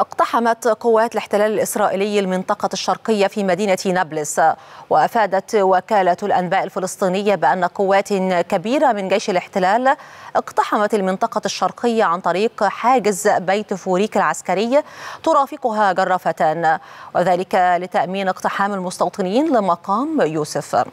اقتحمت قوات الاحتلال الإسرائيلي المنطقة الشرقية في مدينة نابلس وأفادت وكالة الأنباء الفلسطينية بأن قوات كبيرة من جيش الاحتلال اقتحمت المنطقة الشرقية عن طريق حاجز بيت فوريك العسكري ترافقها جرافتان وذلك لتأمين اقتحام المستوطنين لمقام يوسف